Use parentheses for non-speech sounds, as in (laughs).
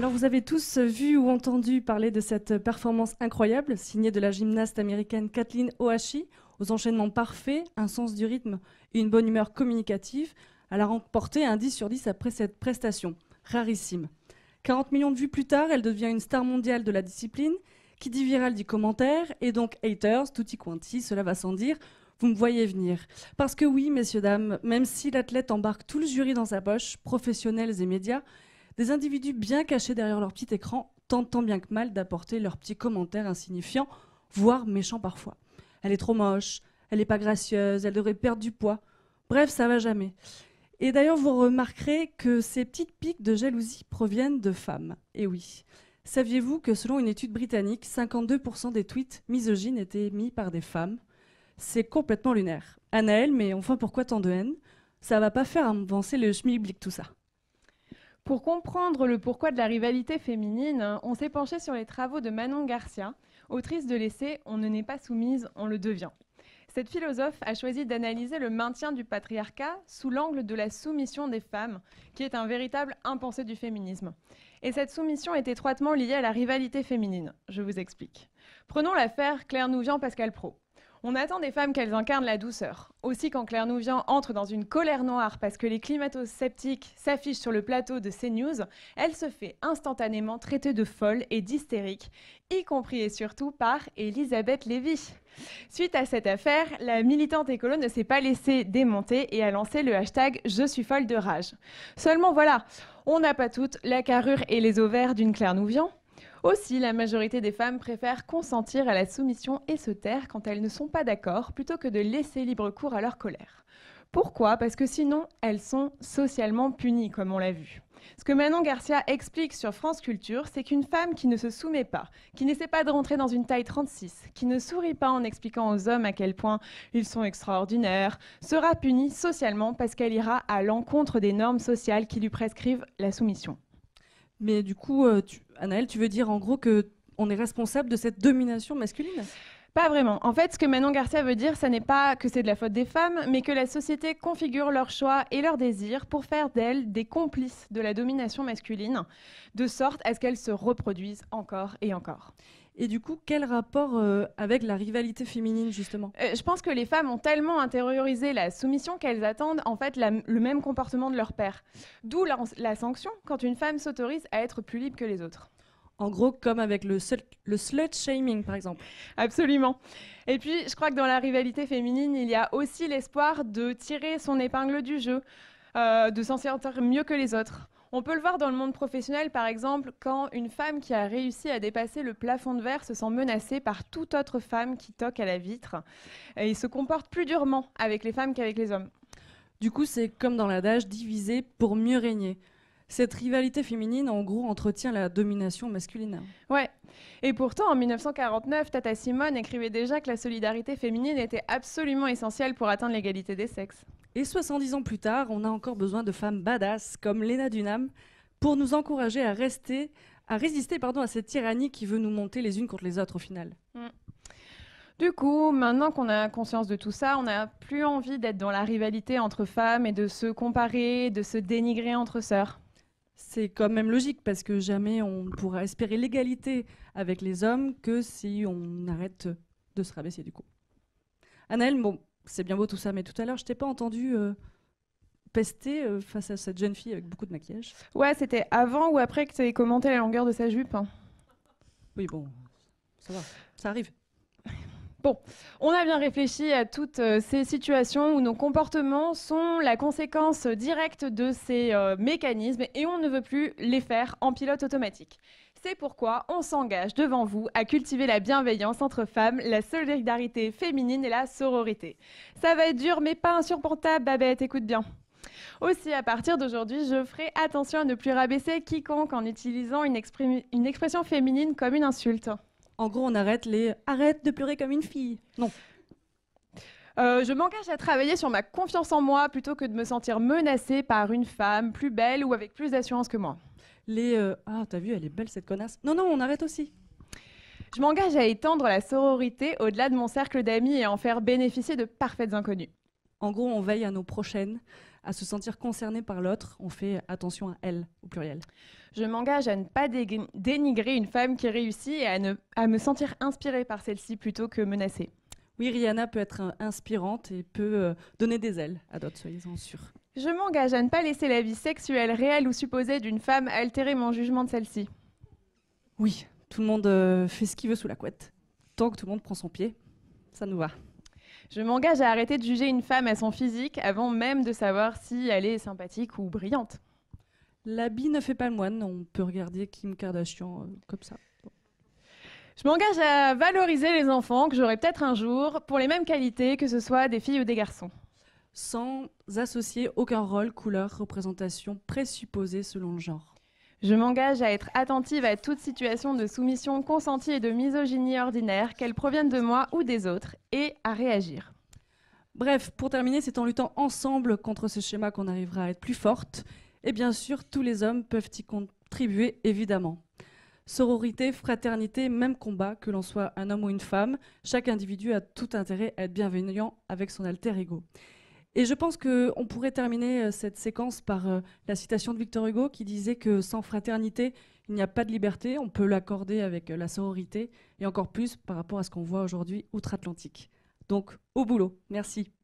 Alors vous avez tous euh, vu ou entendu parler de cette euh, performance incroyable signée de la gymnaste américaine Kathleen Ohashi aux enchaînements parfaits, un sens du rythme et une bonne humeur communicative. Elle a remporté un 10 sur 10 après cette prestation, rarissime. 40 millions de vues plus tard, elle devient une star mondiale de la discipline, qui dit viral dit commentaire, et donc haters, tutti quanti, cela va sans dire, vous me voyez venir. Parce que oui, messieurs, dames, même si l'athlète embarque tout le jury dans sa poche, professionnels et médias, des individus bien cachés derrière leur petit écran tentent tant bien que mal d'apporter leurs petits commentaires insignifiants, voire méchants parfois. Elle est trop moche, elle n'est pas gracieuse, elle devrait perdre du poids. Bref, ça va jamais. Et d'ailleurs, vous remarquerez que ces petites piques de jalousie proviennent de femmes. Et oui. Saviez-vous que selon une étude britannique, 52% des tweets misogynes étaient émis par des femmes C'est complètement lunaire. Anaël, mais enfin pourquoi tant de haine Ça va pas faire avancer le schmilblick tout ça. Pour comprendre le pourquoi de la rivalité féminine, on s'est penché sur les travaux de Manon Garcia, autrice de l'essai On ne n'est pas soumise, on le devient. Cette philosophe a choisi d'analyser le maintien du patriarcat sous l'angle de la soumission des femmes, qui est un véritable impensé du féminisme. Et cette soumission est étroitement liée à la rivalité féminine. Je vous explique. Prenons l'affaire Claire Nouvian-Pascal Pro. On attend des femmes qu'elles incarnent la douceur. Aussi, quand Claire Nouvian entre dans une colère noire parce que les climato-sceptiques s'affichent sur le plateau de CNews, elle se fait instantanément traiter de folle et d'hystérique, y compris et surtout par Elisabeth Lévy. Suite à cette affaire, la militante écolo ne s'est pas laissée démonter et a lancé le hashtag Je suis folle de rage. Seulement voilà, on n'a pas toutes la carrure et les ovaires d'une Claire Nouvian. Aussi, la majorité des femmes préfèrent consentir à la soumission et se taire quand elles ne sont pas d'accord, plutôt que de laisser libre cours à leur colère. Pourquoi Parce que sinon, elles sont socialement punies, comme on l'a vu. Ce que Manon Garcia explique sur France Culture, c'est qu'une femme qui ne se soumet pas, qui n'essaie pas de rentrer dans une taille 36, qui ne sourit pas en expliquant aux hommes à quel point ils sont extraordinaires, sera punie socialement parce qu'elle ira à l'encontre des normes sociales qui lui prescrivent la soumission. Mais du coup, euh, tu, tu veux dire en gros que on est responsable de cette domination masculine pas vraiment. En fait, ce que Manon Garcia veut dire, ce n'est pas que c'est de la faute des femmes, mais que la société configure leurs choix et leurs désirs pour faire d'elles des complices de la domination masculine, de sorte à ce qu'elles se reproduisent encore et encore. Et du coup, quel rapport euh, avec la rivalité féminine, justement euh, Je pense que les femmes ont tellement intériorisé la soumission qu'elles attendent en fait le même comportement de leur père. D'où la, sanction quand une femme s'autorise à être plus libre que les autres. En gros, comme avec le, slut shaming, par exemple. Absolument. Et puis, je crois que dans la rivalité féminine, il y a aussi l'espoir de tirer son épingle du jeu, euh, de s'en sortir mieux que les autres. On peut le voir dans le monde professionnel, par exemple, quand une femme qui a réussi à dépasser le plafond de verre se sent menacée par toute autre femme qui toque à la vitre et se comporte plus durement avec les femmes qu'avec les hommes. Du coup, c'est comme dans l'adage, diviser pour mieux régner. Cette rivalité féminine, en gros, entretient la domination masculine. Ouais. Et pourtant, en 1949, Tata Simone écrivait déjà que la solidarité féminine était absolument essentielle pour atteindre l'égalité des sexes. Et 70 ans plus tard, on a encore besoin de femmes badass comme Lena Dunham pour nous encourager à rester, à résister pardon, à cette tyrannie qui veut nous monter les unes contre les autres au final. Mm. Du coup, maintenant qu'on a conscience de tout ça, on n'a plus envie d'être dans la rivalité entre femmes et de se comparer, de se dénigrer entre sœurs. C'est quand même logique parce que jamais on pourra espérer l'égalité avec les hommes que si on arrête de se rabaisser du coup. Anaël, bon, c'est bien beau tout ça, mais tout à l'heure, je t'ai pas entendu euh, pester euh, face à cette jeune fille avec beaucoup de maquillage. Ouais, c'était avant ou après que tu aies commenté la longueur de sa jupe. Hein. Oui, bon, ça va, ça arrive. (laughs) Bon, on a bien réfléchi à toutes euh, ces situations où nos comportements sont la conséquence directe de ces mécanismes et on ne veut plus les faire en pilote automatique. C'est pourquoi on s'engage devant vous à cultiver la bienveillance entre femmes, la solidarité féminine et la sororité. Ça va être dur, mais pas insurmontable, Babette, écoute bien. Aussi, à partir d'aujourd'hui, je ferai attention à ne plus rabaisser quiconque en utilisant une, expression féminine comme une insulte. En gros, on arrête les arrête de pleurer comme une fille. Non. Euh, je m'engage à travailler sur ma confiance en moi plutôt que de me sentir menacée par une femme plus belle ou avec plus d'assurance que moi les euh, Ah, t'as vu, elle est belle cette connasse. Non, non, on arrête aussi. Je m'engage à étendre la sororité au-delà de mon cercle d'amis et en faire bénéficier de parfaites inconnues. En gros, on veille à nos prochaines, à se sentir concernées par l'autre, on fait attention à elle, au pluriel. Je m'engage à ne pas dénigrer une femme qui réussit et à, me sentir inspirée par celle-ci plutôt que menacée. Oui, Rihanna peut être euh, inspirante et peut euh, donner des ailes à d'autres, soyez-en sûrs. Je m'engage à ne pas laisser la vie sexuelle réelle ou supposée d'une femme altérer mon jugement de celle-ci. Oui, tout le monde euh, fait ce qu'il veut sous la couette. Tant que tout le monde prend son pied, ça nous va. Je m'engage à arrêter de juger une femme à son physique avant même de savoir si elle est sympathique ou brillante. L'habit ne fait pas le moine, on peut regarder Kim Kardashian euh, comme ça. Je m'engage à valoriser les enfants que j'aurai peut-être un jour pour les mêmes qualités que ce soit des filles ou des garçons sans associer aucun rôle, couleur, représentation présupposée selon le genre. Je m'engage à être attentive à toute situation de soumission consentie et de misogynie ordinaire, qu'elle provienne de moi ou des autres, et à réagir. Bref, pour terminer, c'est en luttant ensemble contre ce schéma qu'on arrivera à être plus forte. Et bien sûr, tous les hommes peuvent y contribuer, évidemment. Sororité, fraternité, même combat, que l'on soit un homme ou une femme, chaque individu a tout intérêt à être bienveillant avec son alter ego. Et je pense qu'on pourrait terminer euh, cette séquence par euh, la citation de Victor Hugo qui disait que sans fraternité, il n'y a pas de liberté. On peut l'accorder avec euh, la sororité et encore plus par rapport à ce qu'on voit aujourd'hui outre-Atlantique. Donc, au boulot. Merci.